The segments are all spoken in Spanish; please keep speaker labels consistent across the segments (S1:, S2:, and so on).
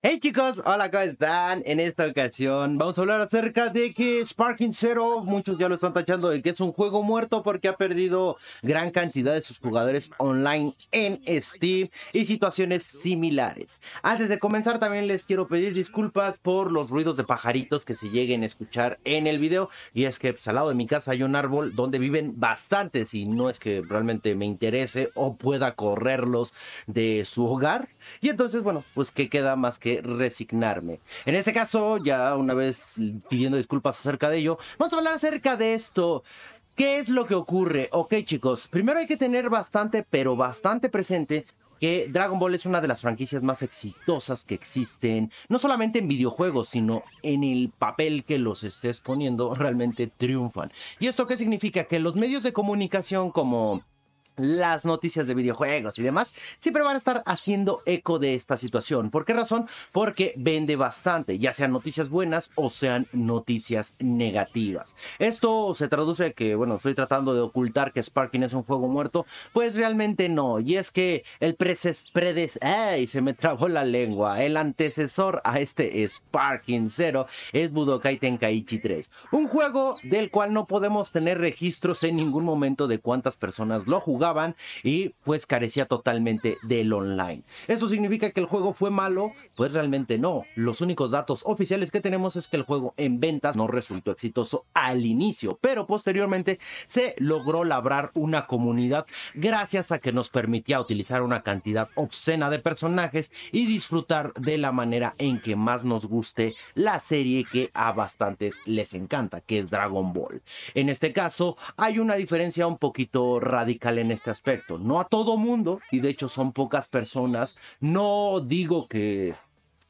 S1: Hey chicos, hola, ¿cómo están? En esta ocasión vamos a hablar acerca de que Sparking Zero, muchos ya lo están tachando de que es un juego muerto porque ha perdido gran cantidad de sus jugadores online en Steam y situaciones similares. Antes de comenzar también les quiero pedir disculpas por los ruidos de pajaritos que se lleguen a escuchar en el video y es que pues, al lado de mi casa hay un árbol donde viven bastantes y no es que realmente me interese o pueda correrlos de su hogar y entonces bueno, pues qué queda más que resignarme. En ese caso, ya una vez pidiendo disculpas acerca de ello, vamos a hablar acerca de esto. ¿Qué es lo que ocurre? Ok chicos, primero hay que tener bastante, pero bastante presente que Dragon Ball es una de las franquicias más exitosas que existen, no solamente en videojuegos, sino en el papel que los estés poniendo, realmente triunfan. ¿Y esto qué significa? Que los medios de comunicación como las noticias de videojuegos y demás, siempre van a estar haciendo eco de esta situación. ¿Por qué razón? Porque vende bastante, ya sean noticias buenas o sean noticias negativas. Esto se traduce que, bueno, estoy tratando de ocultar que Sparking es un juego muerto, pues realmente no. Y es que el predes... ¡Ay! Se me trabó la lengua. El antecesor a este Sparking 0 es Budokai Tenkaichi 3. Un juego del cual no podemos tener registros en ningún momento de cuántas personas lo jugaron y pues carecía totalmente del online. ¿Eso significa que el juego fue malo? Pues realmente no. Los únicos datos oficiales que tenemos es que el juego en ventas no resultó exitoso al inicio, pero posteriormente se logró labrar una comunidad gracias a que nos permitía utilizar una cantidad obscena de personajes y disfrutar de la manera en que más nos guste la serie que a bastantes les encanta, que es Dragon Ball. En este caso, hay una diferencia un poquito radical en este aspecto. No a todo mundo, y de hecho son pocas personas. No digo que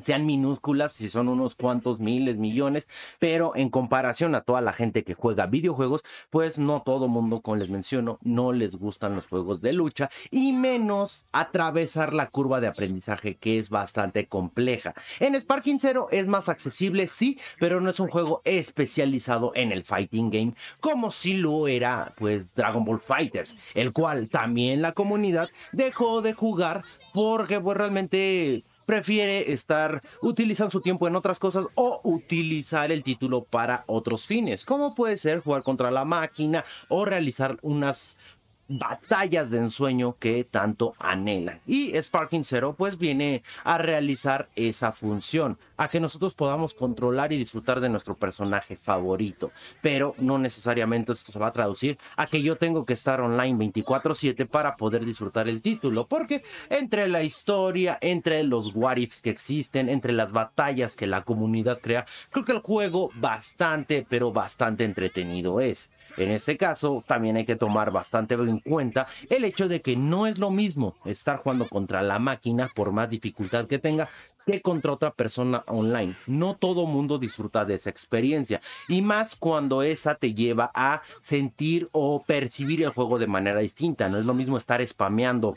S1: sean minúsculas, si son unos cuantos miles, millones, pero en comparación a toda la gente que juega videojuegos, pues no todo mundo, como les menciono, no les gustan los juegos de lucha y menos atravesar la curva de aprendizaje que es bastante compleja. En Sparking Zero es más accesible, sí, pero no es un juego especializado en el fighting game como si lo era pues Dragon Ball Fighters, el cual también la comunidad dejó de jugar porque pues realmente prefiere estar utilizando su tiempo en otras cosas o utilizar el título para otros fines, como puede ser jugar contra la máquina o realizar unas batallas de ensueño que tanto anhelan. Y Sparking Zero pues viene a realizar esa función, a que nosotros podamos controlar y disfrutar de nuestro personaje favorito, pero no necesariamente esto se va a traducir a que yo tengo que estar online 24/7 para poder disfrutar el título, porque entre la historia, entre los what que existen, entre las batallas que la comunidad crea, creo que el juego bastante, pero bastante entretenido es. En este caso también hay que tomar bastante cuenta el hecho de que no es lo mismo estar jugando contra la máquina, por más dificultad que tenga, que contra otra persona online. No todo mundo disfruta de esa experiencia y más cuando esa te lleva a sentir o percibir el juego de manera distinta. No es lo mismo estar spameando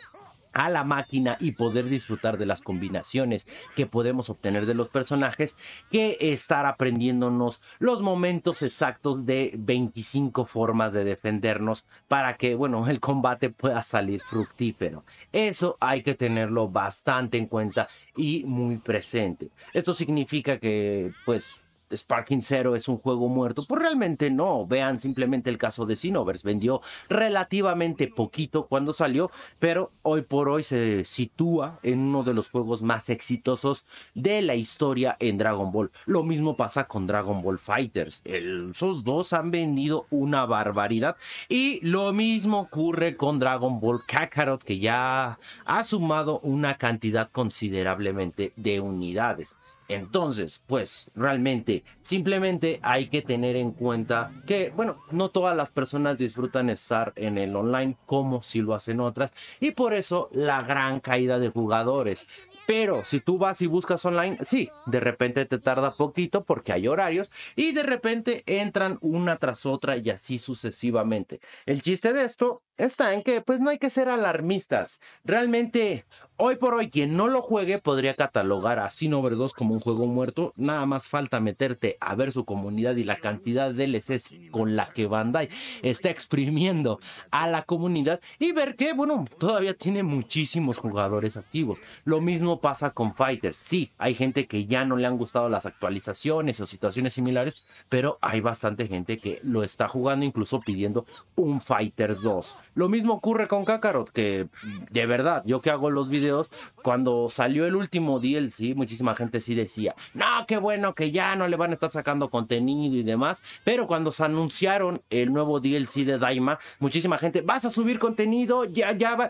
S1: a la máquina y poder disfrutar de las combinaciones que podemos obtener de los personajes que estar aprendiéndonos los momentos exactos de 25 formas de defendernos para que bueno el combate pueda salir fructífero eso hay que tenerlo bastante en cuenta y muy presente esto significa que pues Sparking Zero es un juego muerto. Pues realmente no. Vean simplemente el caso de Sinovers. Vendió relativamente poquito cuando salió, pero hoy por hoy se sitúa en uno de los juegos más exitosos de la historia en Dragon Ball. Lo mismo pasa con Dragon Ball Fighters. esos dos han vendido una barbaridad. Y lo mismo ocurre con Dragon Ball Kakarot, que ya ha sumado una cantidad considerablemente de unidades. Entonces, pues realmente, simplemente hay que tener en cuenta que, bueno, no todas las personas disfrutan estar en el online como si lo hacen otras y por eso la gran caída de jugadores. Pero si tú vas y buscas online, sí, de repente te tarda poquito porque hay horarios y de repente entran una tras otra y así sucesivamente. El chiste de esto está en que pues no hay que ser alarmistas. Realmente, hoy por hoy, quien no lo juegue podría catalogar a Sinover 2 como un juego muerto, nada más falta meterte a ver su comunidad y la cantidad de DLCs con la que Bandai está exprimiendo a la comunidad y ver que, bueno, todavía tiene muchísimos jugadores activos. Lo mismo pasa con Fighters. Sí, hay gente que ya no le han gustado las actualizaciones o situaciones similares, pero hay bastante gente que lo está jugando, incluso pidiendo un Fighters 2. Lo mismo ocurre con Kakarot, que de verdad, yo que hago los videos, cuando salió el último DLC, muchísima gente sí decía, no, qué bueno que ya no le van a estar sacando contenido y demás, pero cuando se anunciaron el nuevo DLC de Daima, muchísima gente, vas a subir contenido, ya, ya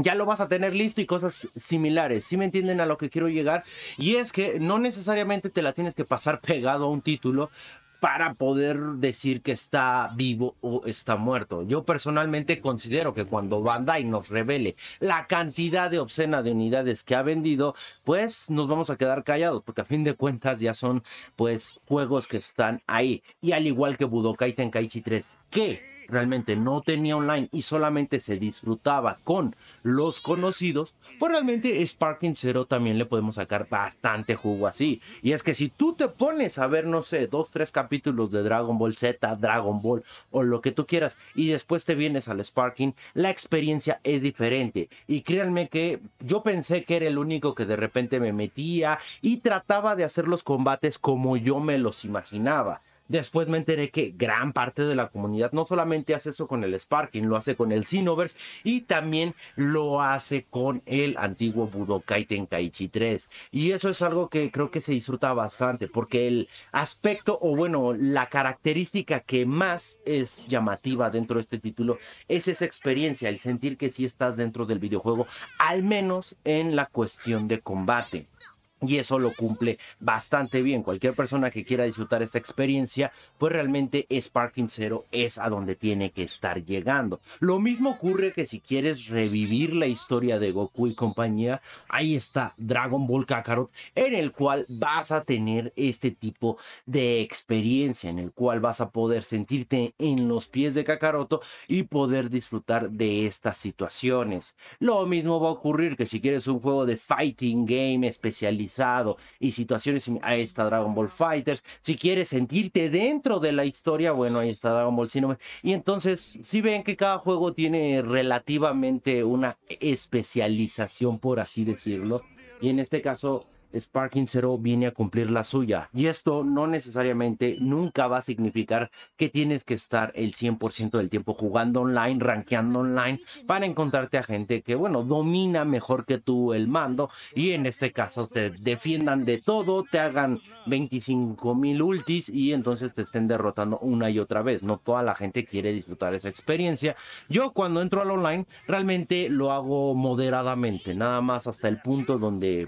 S1: ya lo vas a tener listo y cosas similares. Si me entienden a lo que quiero llegar? Y es que no necesariamente te la tienes que pasar pegado a un título para poder decir que está vivo o está muerto. Yo personalmente considero que cuando Bandai nos revele la cantidad de obscena de unidades que ha vendido, pues nos vamos a quedar callados, porque a fin de cuentas ya son pues juegos que están ahí. Y al igual que Budokai Tenkaichi 3, que realmente no tenía online y solamente se disfrutaba con los conocidos, pues realmente Sparking Zero también le podemos sacar bastante jugo así. Y es que si tú te pones a ver, no sé, dos, tres capítulos de Dragon Ball Z, Dragon Ball o lo que tú quieras y después te vienes al Sparking, la experiencia es diferente. Y créanme que yo pensé que era el único que de repente me metía y trataba de hacer los combates como yo me los imaginaba. Después me enteré que gran parte de la comunidad no solamente hace eso con el Sparking, lo hace con el Sinoverse y también lo hace con el antiguo Budokai Tenkaichi 3. Y eso es algo que creo que se disfruta bastante porque el aspecto o bueno, la característica que más es llamativa dentro de este título es esa experiencia, el sentir que sí estás dentro del videojuego, al menos en la cuestión de combate. Y eso lo cumple bastante bien. Cualquier persona que quiera disfrutar esta experiencia, pues realmente Sparking Zero es a donde tiene que estar llegando. Lo mismo ocurre que si quieres revivir la historia de Goku y compañía, ahí está Dragon Ball Kakarot, en el cual vas a tener este tipo de experiencia, en el cual vas a poder sentirte en los pies de Kakaroto y poder disfrutar de estas situaciones. Lo mismo va a ocurrir que si quieres un juego de fighting game especializado, y situaciones, ahí está Dragon Ball Fighters. Si quieres sentirte dentro de la historia, bueno, ahí está Dragon Ball Cinema. Y entonces, si ven que cada juego tiene relativamente una especialización, por así decirlo. Y en este caso, Sparking Zero viene a cumplir la suya. Y esto no necesariamente nunca va a significar que tienes que estar el 100% del tiempo jugando online, rankeando online, para encontrarte a gente que, bueno, domina mejor que tú el mando y en este caso te defiendan de todo, te hagan 25 mil ultis y entonces te estén derrotando una y otra vez. No toda la gente quiere disfrutar esa experiencia. Yo cuando entro al online realmente lo hago moderadamente, nada más hasta el punto donde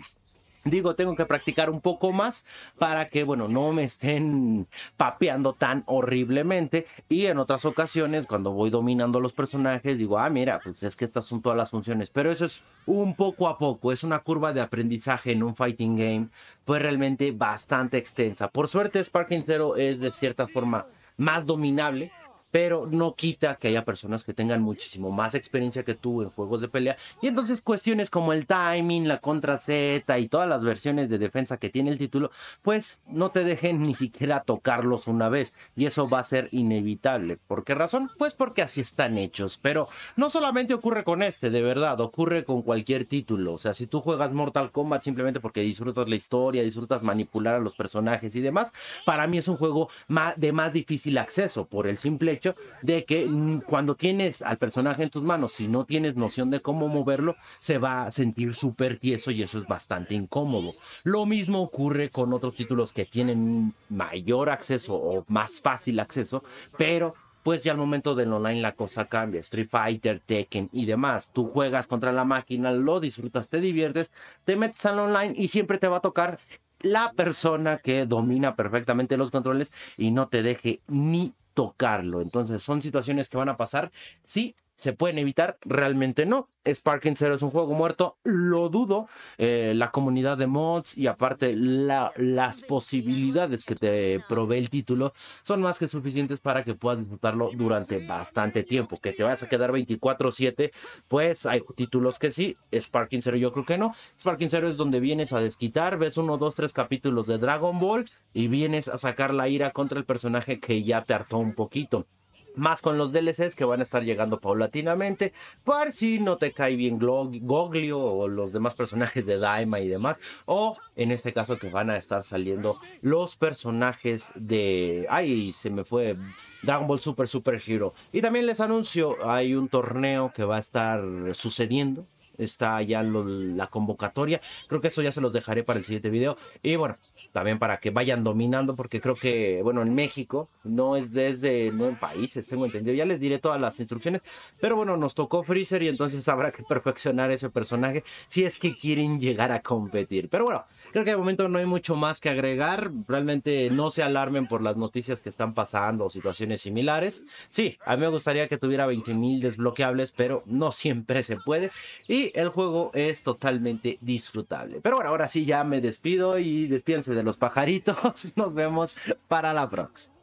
S1: Digo, tengo que practicar un poco más para que, bueno, no me estén papeando tan horriblemente. Y en otras ocasiones, cuando voy dominando los personajes, digo, ah, mira, pues es que estas son todas las funciones. Pero eso es un poco a poco, es una curva de aprendizaje en un fighting game, pues realmente bastante extensa. Por suerte, Sparking Zero es de cierta forma más dominable pero no quita que haya personas que tengan muchísimo más experiencia que tú en juegos de pelea. Y entonces cuestiones como el timing, la contra Z y todas las versiones de defensa que tiene el título, pues no te dejen ni siquiera tocarlos una vez. Y eso va a ser inevitable. ¿Por qué razón? Pues porque así están hechos. Pero no solamente ocurre con este, de verdad, ocurre con cualquier título. O sea, si tú juegas Mortal Kombat simplemente porque disfrutas la historia, disfrutas manipular a los personajes y demás, para mí es un juego de más difícil acceso por el simple de que mm, cuando tienes al personaje en tus manos, si no tienes noción de cómo moverlo, se va a sentir súper tieso y eso es bastante incómodo. Lo mismo ocurre con otros títulos que tienen mayor acceso o más fácil acceso, pero pues ya al momento del online la cosa cambia. Street Fighter, Tekken y demás. Tú juegas contra la máquina, lo disfrutas, te diviertes, te metes al online y siempre te va a tocar la persona que domina perfectamente los controles y no te deje ni tocarlo. Entonces son situaciones que van a pasar, sí, ¿Se pueden evitar? Realmente no. Sparking Zero es un juego muerto, lo dudo. Eh, la comunidad de mods y aparte las posibilidades que te provee el título son más que suficientes para que puedas disfrutarlo durante bastante tiempo. Que te vayas a quedar 24-7, pues hay títulos que sí. Sparking Zero yo creo que no. Sparking Zero es donde vienes a desquitar, ves uno, dos, tres capítulos de Dragon Ball y vienes a sacar la ira contra el personaje que ya te hartó un poquito más con los DLCs que van a estar llegando paulatinamente, por si no te cae bien Goglio o los demás personajes de Daima y demás, o en este caso que van a estar saliendo los personajes de... ¡Ay! Se me fue Dragon Ball Super Super Hero. Y también les anuncio, hay un torneo que va a estar sucediendo está ya la convocatoria. Creo que eso ya se los dejaré para el siguiente video. Y bueno, también para que vayan dominando, porque creo que, bueno, en México no es desde, no en países, tengo entendido. Ya les diré todas las instrucciones, pero bueno, nos tocó Freezer y entonces habrá que perfeccionar ese personaje si es que quieren llegar a competir. Pero bueno, creo que de momento no hay mucho más que agregar. Realmente no se alarmen por las noticias que están pasando o situaciones similares. Sí, a mí me gustaría que tuviera 20.000 desbloqueables, pero no siempre se puede. Y el juego es totalmente disfrutable. Pero bueno, ahora sí ya me despido y despídense de los pajaritos. Nos vemos para la próxima.